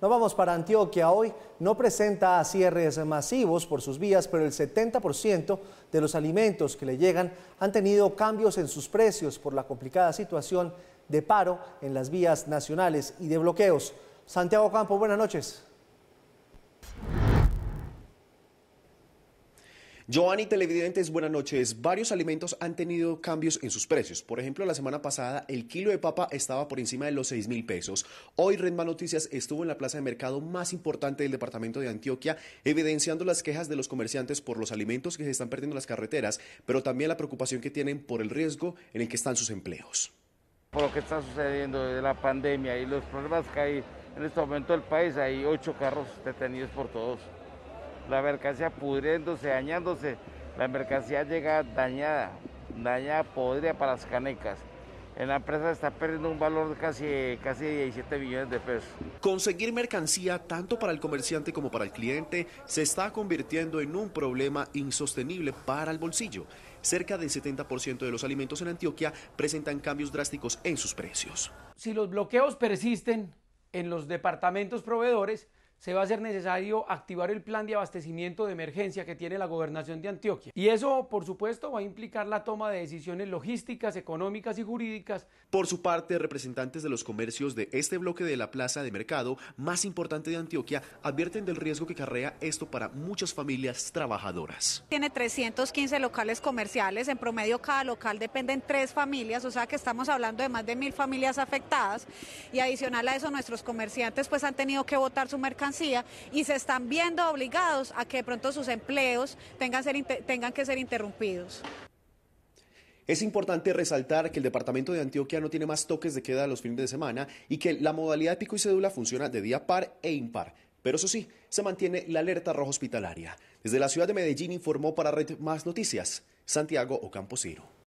Nos vamos para Antioquia hoy. No presenta cierres masivos por sus vías, pero el 70% de los alimentos que le llegan han tenido cambios en sus precios por la complicada situación de paro en las vías nacionales y de bloqueos. Santiago Campo, buenas noches. Giovanni Televidentes, buenas noches. Varios alimentos han tenido cambios en sus precios. Por ejemplo, la semana pasada el kilo de papa estaba por encima de los 6 mil pesos. Hoy Renma Noticias estuvo en la plaza de mercado más importante del departamento de Antioquia, evidenciando las quejas de los comerciantes por los alimentos que se están perdiendo en las carreteras, pero también la preocupación que tienen por el riesgo en el que están sus empleos. Por lo que está sucediendo de la pandemia y los problemas que hay en este momento del país, hay ocho carros detenidos por todos la mercancía pudriéndose, dañándose, la mercancía llega dañada, dañada, podrida para las canecas. En la empresa está perdiendo un valor de casi, casi 17 millones de pesos. Conseguir mercancía tanto para el comerciante como para el cliente se está convirtiendo en un problema insostenible para el bolsillo. Cerca del 70% de los alimentos en Antioquia presentan cambios drásticos en sus precios. Si los bloqueos persisten en los departamentos proveedores, se va a hacer necesario activar el plan de abastecimiento de emergencia que tiene la gobernación de Antioquia. Y eso, por supuesto, va a implicar la toma de decisiones logísticas, económicas y jurídicas. Por su parte, representantes de los comercios de este bloque de la plaza de mercado más importante de Antioquia advierten del riesgo que carrea esto para muchas familias trabajadoras. Tiene 315 locales comerciales, en promedio cada local dependen tres familias, o sea que estamos hablando de más de mil familias afectadas y adicional a eso nuestros comerciantes pues han tenido que votar su mercancía y se están viendo obligados a que pronto sus empleos tengan, que ser interrumpidos. Es importante resaltar que el departamento de Antioquia no tiene más toques de queda los fines de semana y que la modalidad de pico y cédula funciona de día par e impar. Pero eso sí, se mantiene la alerta roja hospitalaria. Desde la ciudad de Medellín informó para Red Más Noticias, Santiago Ocampo Ciro.